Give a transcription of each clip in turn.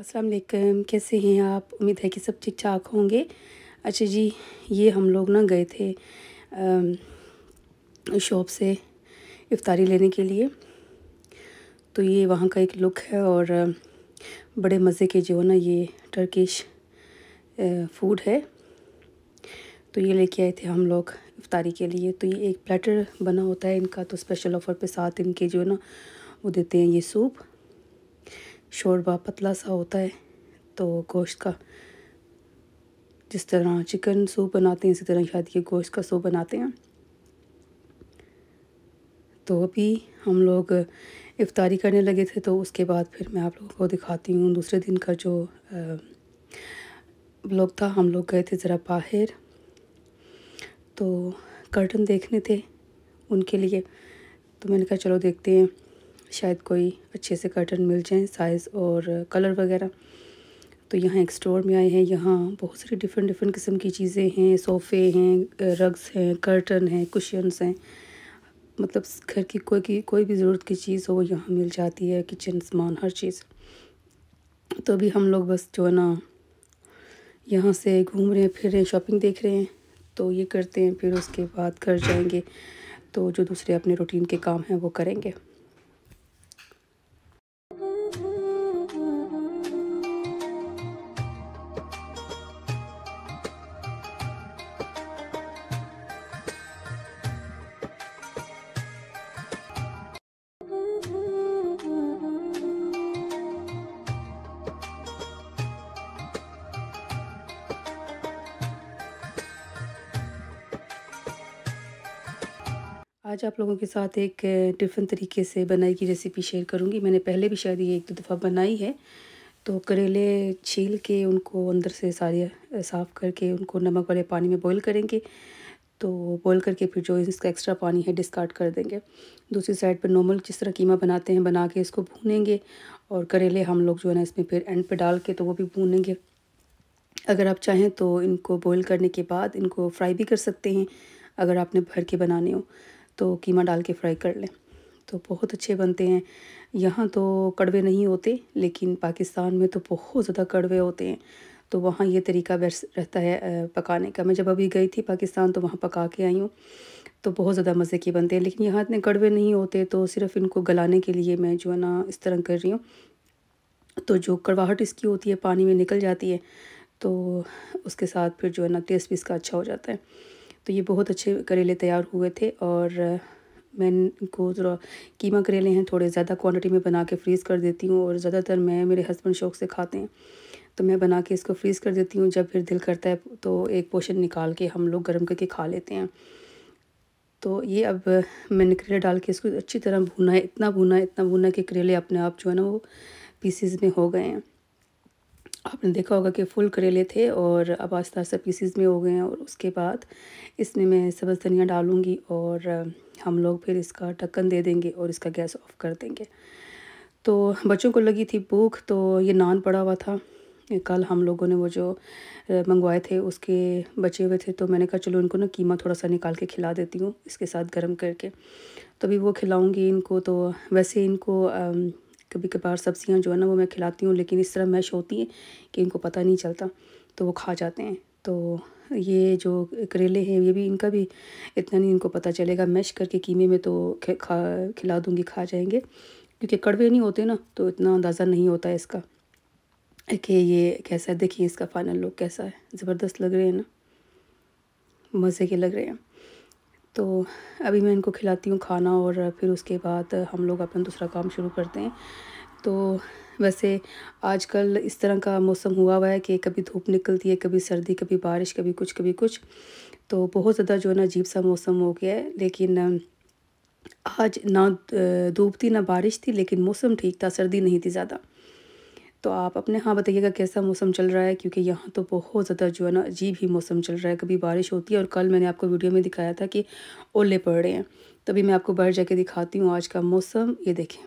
असलम कैसे हैं आप उम्मीद है कि सब ठीक ठाक होंगे अच्छा जी ये हम लोग ना गए थे शॉप से इफ़ारी लेने के लिए तो ये वहाँ का एक लुक है और बड़े मज़े के जो ना ये टर्किश फूड है तो ये लेके आए थे हम लोग इफ़ारी के लिए तो ये एक प्लेटर बना होता है इनका तो स्पेशल ऑफ़र पे साथ इनके जो ना वो देते हैं ये सूप शोरबा पतला सा होता है तो गोश्त का जिस तरह चिकन सूप बनाते हैं इसी तरह शायद ये गोश्त का सूप बनाते हैं तो अभी हम लोग इफ़ारी करने लगे थे तो उसके बाद फिर मैं आप लोगों को दिखाती हूँ दूसरे दिन का जो ब्लॉग था हम लोग गए थे ज़रा बाहर तो कर्टन देखने थे उनके लिए तो मैंने कहा चलो देखते हैं शायद कोई अच्छे से कर्टन मिल जाए साइज़ और कलर वगैरह तो यहाँ एक स्टोर में आए हैं यहाँ बहुत सारी डिफरेंट डिफरेंट किस्म की चीज़ें हैं सोफ़े हैं रग्स हैं कर्टन हैं कुशंस हैं मतलब घर की कोई की कोई भी ज़रूरत की चीज़ हो वो यहाँ मिल जाती है किचन सामान हर चीज़ तो अभी हम लोग बस जो है ना यहाँ से घूम रहे हैं फिर रहे हैं शॉपिंग देख रहे हैं तो ये करते हैं फिर उसके बाद घर जाएंगे तो जो दूसरे अपने रूटीन के काम हैं वो करेंगे आज आप लोगों के साथ एक डिफरेंट तरीके से बनाई की रेसिपी शेयर करूँगी मैंने पहले भी शायद ये एक दो दफ़ा बनाई है तो करेले छील के उनको अंदर से सारे साफ़ करके उनको नमक वाले पानी में बॉईल करेंगे तो बॉईल करके फिर जो इसका एक्स्ट्रा पानी है डिस्कार्ड कर देंगे दूसरी साइड पर नॉर्मल जिस तरह कीमा बनाते हैं बना के इसको भूनेंगे और करेले हम लोग जो है ना इसमें फिर एंड पर डाल के तो वो भी भूनेंगे अगर आप चाहें तो इनको बॉयल करने के बाद इनको फ्राई भी कर सकते हैं अगर आपने भर के बनाने हो तो कीमा डाल के फ्राई कर लें तो बहुत अच्छे बनते हैं यहाँ तो कड़वे नहीं होते लेकिन पाकिस्तान में तो बहुत ज़्यादा कड़वे होते हैं तो वहाँ ये तरीका बेस्ट रहता है पकाने का मैं जब अभी गई थी पाकिस्तान तो वहाँ पका के आई हूँ तो बहुत ज़्यादा मज़े के बनते हैं लेकिन यहाँ इतने कड़वे नहीं होते तो सिर्फ इनको गलाने के लिए मैं जो है ना इस तरह कर रही हूँ तो जो कड़वाहट इसकी होती है पानी में निकल जाती है तो उसके साथ फिर जो है ना टेस्ट भी इसका अच्छा हो जाता है तो ये बहुत अच्छे करेले तैयार हुए थे और मैं इनको थोड़ा कीमा करेले हैं थोड़े ज़्यादा क्वांटिटी में बना के फ्रीज़ कर देती हूँ और ज़्यादातर मैं मेरे हस्बैंड शौक से खाते हैं तो मैं बना के इसको फ्रीज़ कर देती हूँ जब फिर दिल करता है तो एक पोशन निकाल के हम लोग गर्म करके खा लेते हैं तो ये अब मैंने करेले डाल के इसको अच्छी तरह भुना है इतना भुना है इतना भुना कि करेले अपने आप जो है ना वो पीसीज में हो गए हैं आपने देखा होगा कि फुल करेले थे और अब आस्ता आस्ता पीसीज में हो गए हैं और उसके बाद इसमें मैं सब्ज़ धनिया डालूँगी और हम लोग फिर इसका ढक्कन दे देंगे और इसका गैस ऑफ कर देंगे तो बच्चों को लगी थी भूख तो ये नान पड़ा हुआ था कल हम लोगों ने वो जो मंगवाए थे उसके बचे हुए थे तो मैंने कहा चलो इनको ना कीमा थोड़ा सा निकाल के खिला देती हूँ इसके साथ गर्म करके तो अभी वो खिलाऊँगी इनको तो वैसे इनको कभी कभार सब्जियां जो है ना वो मैं खिलाती हूँ लेकिन इस तरह मैश होती हैं कि इनको पता नहीं चलता तो वो खा जाते हैं तो ये जो करेले हैं ये भी इनका भी इतना नहीं इनको पता चलेगा मैश करके कीमे में तो खा खिला दूँगी खा जाएंगे क्योंकि कड़वे नहीं होते ना तो इतना अंदाज़ा नहीं होता है इसका कि ये कैसा है देखिए इसका फाइनल लुक कैसा है ज़बरदस्त लग रहे हैं ना मज़े के लग रहे हैं तो अभी मैं इनको खिलाती हूँ खाना और फिर उसके बाद हम लोग अपना दूसरा काम शुरू करते हैं तो वैसे आजकल इस तरह का मौसम हुआ हुआ है कि कभी धूप निकलती है कभी सर्दी कभी बारिश कभी कुछ कभी कुछ तो बहुत ज़्यादा जो है ना अजीब सा मौसम हो गया है लेकिन आज ना धूप थी ना बारिश थी लेकिन मौसम ठीक था सर्दी नहीं थी ज़्यादा तो आप अपने हाँ बताइएगा कैसा मौसम चल रहा है क्योंकि यहाँ तो बहुत ज़्यादा जो है ना अजीब ही मौसम चल रहा है कभी बारिश होती है और कल मैंने आपको वीडियो में दिखाया था कि ओले पड़ रहे हैं तभी मैं आपको बाहर जाके दिखाती हूँ आज का मौसम ये देखें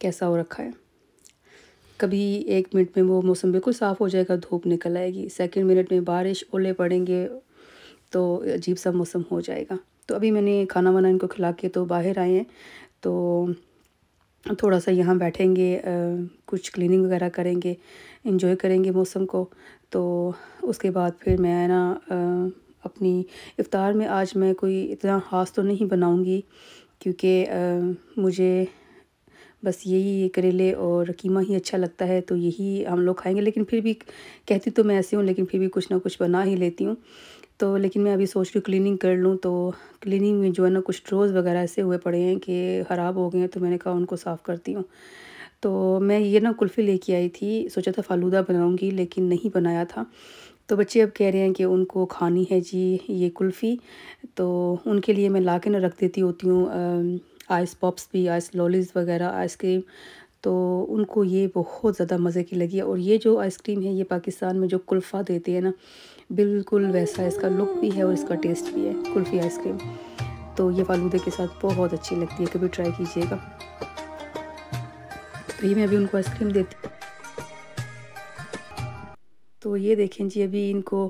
कैसा हो रखा है कभी एक मिनट में वो मौसम बिल्कुल साफ़ हो जाएगा धूप निकल आएगी सेकेंड मिनट में बारिश ओले पड़ेंगे तो अजीब सा मौसम हो जाएगा तो अभी मैंने खाना वाना इनको खिला के तो बाहर आए हैं तो थोड़ा सा यहाँ बैठेंगे आ, कुछ क्लीनिंग वगैरह करेंगे इन्जॉय करेंगे मौसम को तो उसके बाद फिर मैं ना आ, अपनी इफ्तार में आज मैं कोई इतना ख़ास तो नहीं बनाऊँगी क्योंकि मुझे बस यही करेले और कीमा ही अच्छा लगता है तो यही हम लोग खाएंगे लेकिन फिर भी कहती तो मैं ऐसी हूँ लेकिन फिर भी कुछ ना कुछ बना ही लेती हूँ तो लेकिन मैं अभी सोच हूँ क्लीनिंग कर लूँ तो क्लीनिंग में जो है ना कुछ ड्रोज़ वगैरह ऐसे हुए पड़े हैं कि ख़राब हो गए हैं तो मैंने कहा उनको साफ़ करती हूँ तो मैं ये ना कुल्फ़ी लेके आई थी सोचा था फालूदा बनाऊँगी लेकिन नहीं बनाया था तो बच्चे अब कह रहे हैं कि उनको खानी है जी ये कुल्फ़ी तो उनके लिए मैं ला के ना रख देती होती हूँ आइस पॉप्स भी आइस लॉलीज वगैरह आइसक्रीम तो उनको ये बहुत ज़्यादा मज़े की लगी और ये जो आइसक्रीम है ये पाकिस्तान में जो कुल्फ़ा देते हैं ना बिल्कुल वैसा इसका लुक भी है और इसका टेस्ट भी है कुल्फ़ी आइसक्रीम तो ये फालूदे के साथ बहुत अच्छी लगती है कभी ट्राई कीजिएगा तो ये मैं अभी उनको आइसक्रीम देती तो ये देखें जी अभी इनको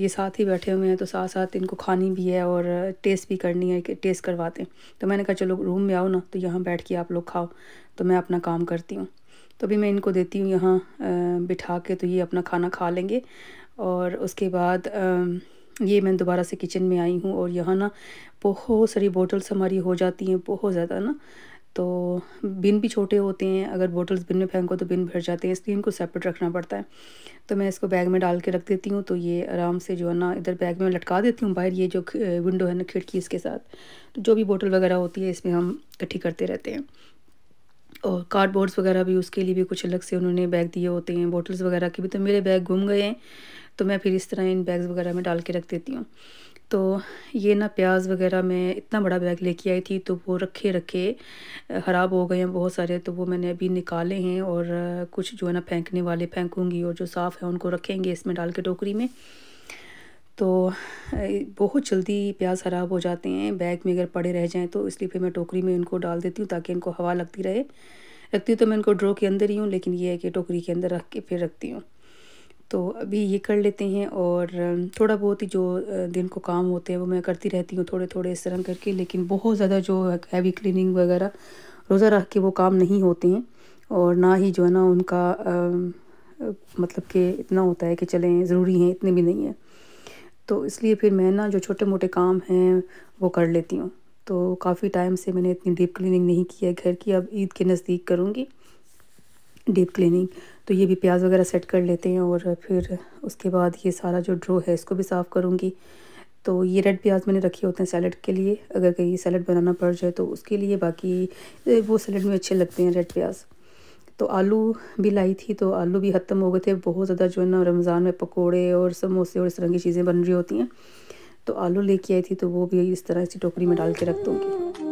ये साथ ही बैठे हुए हैं तो साथ साथ इनको खानी भी है और टेस्ट भी करनी है टेस्ट करवाते हैं तो मैंने कहा चलो रूम में आओ ना तो यहाँ बैठ के आप लोग खाओ तो मैं अपना काम करती हूँ तो अभी मैं इनको देती हूँ यहाँ बिठा के तो ये अपना खाना खा लेंगे और उसके बाद ये मैं दोबारा से किचन में आई हूँ और यहाँ ना बहुत सारी बोटल्स हमारी हो जाती हैं बहुत ज़्यादा ना तो बिन भी छोटे होते हैं अगर बोटल्स बिन में फेंको तो बिन भर जाते हैं इसलिए इनको सेपरेट रखना पड़ता है तो मैं इसको बैग में डाल के रख देती हूँ तो ये आराम से जो है ना इधर बैग में लटका देती हूँ बाहर ये जो विंडो है ना खिड़की इसके साथ तो जो भी बोटल वगैरह होती है इसमें हम इकट्ठी करते रहते हैं और कार्डबोर्ड्स वगैरह भी उसके लिए भी कुछ अलग से उन्होंने बैग दिए होते हैं बॉटल्स वगैरह के भी तो मेरे बैग घूम गए हैं तो मैं फिर इस तरह इन बैग्स वगैरह में डाल के रख देती हूँ तो ये ना प्याज वगैरह मैं इतना बड़ा बैग लेके आई थी तो वो रखे रखे ख़राब हो गए हैं बहुत सारे तो वो मैंने अभी निकाले हैं और कुछ जो है ना फेंकने वाले फेंकूँगी और जो साफ़ है उनको रखेंगे इसमें डाल के टोकरी में तो बहुत जल्दी प्याज ख़राब हो जाते हैं बैग में अगर पड़े रह जाएँ तो इसलिए फिर मैं टोकरी में उनको डाल देती हूँ ताकि इनको हवा लगती रहे रखती हूँ तो मैं इनको ड्रो के अंदर ही हूँ लेकिन ये है कि टोकरी के अंदर रख के फिर रखती हूँ तो अभी ये कर लेते हैं और थोड़ा बहुत ही जो दिन को काम होते हैं वो मैं करती रहती हूँ थोड़े थोड़े इस तरह करके लेकिन बहुत ज़्यादा जो हैवी क्लिनिंग वगैरह रोज़ा रख के वो काम नहीं होते हैं और ना ही जो है ना उनका आ, मतलब कि इतना होता है कि चलें ज़रूरी हैं इतने भी नहीं हैं तो इसलिए फिर मैं ना जो छोटे मोटे काम हैं वो कर लेती हूँ तो काफ़ी टाइम से मैंने इतनी डीप क्लीनिंग नहीं की है घर की अब ईद के नज़दीक करूँगी डीप क्लीनिंग तो ये भी प्याज वगैरह सेट कर लेते हैं और फिर उसके बाद ये सारा जो ड्रो है इसको भी साफ़ करूँगी तो ये रेड प्याज मैंने रखे होते हैं सैलड के लिए अगर कहीं सैलड बनाना पड़ जाए तो उसके लिए बाकी वो सैलड में अच्छे लगते हैं रेड प्याज तो आलू भी लाई थी तो आलू भी ख़त्म हो गए थे बहुत ज़्यादा जो है ना रमज़ान में पकोड़े और समोसे और इस तरह की चीज़ें बन रही होती हैं तो आलू लेके आई थी तो वो भी इस तरह इसी टोकरी में डाल के रख दूँगी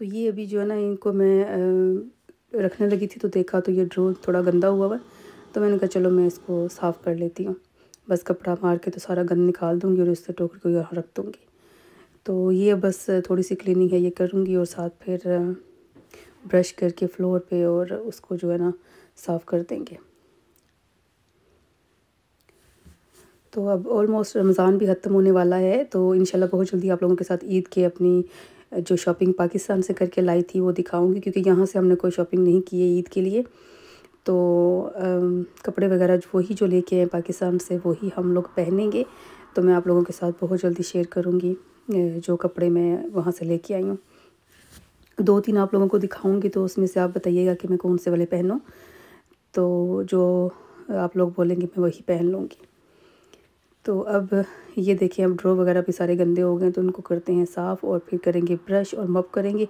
तो ये अभी जो है ना इनको मैं रखने लगी थी तो देखा तो ये ड्रो थोड़ा गंदा हुआ हुआ तो मैंने कहा चलो मैं इसको साफ़ कर लेती हूँ बस कपड़ा मार के तो सारा गंद निकाल दूँगी और इससे टोकरी को यहाँ रख दूँगी तो ये बस थोड़ी सी क्लीनिंग है ये करूँगी और साथ फिर ब्रश करके फ्लोर पे और उसको जो है ना साफ़ कर देंगे तो अब ऑलमोस्ट रमज़ान भी ख़त्म होने वाला है तो इन बहुत जल्दी आप लोगों के साथ ईद के अपनी जो शॉपिंग पाकिस्तान से करके लाई थी वो दिखाऊंगी क्योंकि यहाँ से हमने कोई शॉपिंग नहीं की है ईद के लिए तो आ, कपड़े वगैरह वही जो लेके आए पाकिस्तान से वही हम लोग पहनेंगे तो मैं आप लोगों के साथ बहुत जल्दी शेयर करूँगी जो कपड़े मैं वहाँ से लेके आई हूँ दो तीन आप लोगों को दिखाऊँगी तो उसमें से आप बताइएगा कि मैं कौन से वाले पहनूँ तो जो आप लोग बोलेंगे मैं वही पहन लूँगी तो अब ये देखिए अब ड्रो वगैरह भी सारे गंदे हो गए तो उनको करते हैं साफ़ और फिर करेंगे ब्रश और मप करेंगे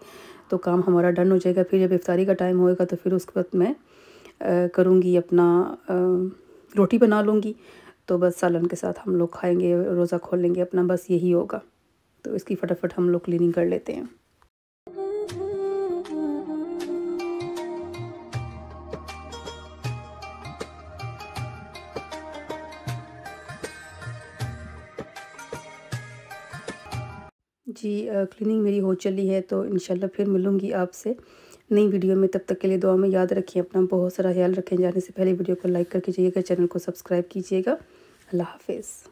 तो काम हमारा डन हो जाएगा फिर जब इफ्तारी का टाइम होएगा तो फिर उसके बाद मैं करूँगी अपना आ, रोटी बना लूँगी तो बस सालन के साथ हम लोग खाएँगे रोज़ा खोल लेंगे अपना बस यही होगा तो इसकी फटाफट हम लोग क्लिनिंग कर लेते हैं जी क्लीनिंग मेरी हो चली है तो इन फिर मिलूँगी आपसे नई वीडियो में तब तक के लिए दुआ में याद रखिए अपना बहुत सारा ख्याल रखें जाने से पहले वीडियो को लाइक करके जाइएगा चैनल को सब्सक्राइब कीजिएगा अल्लाह हाफिज़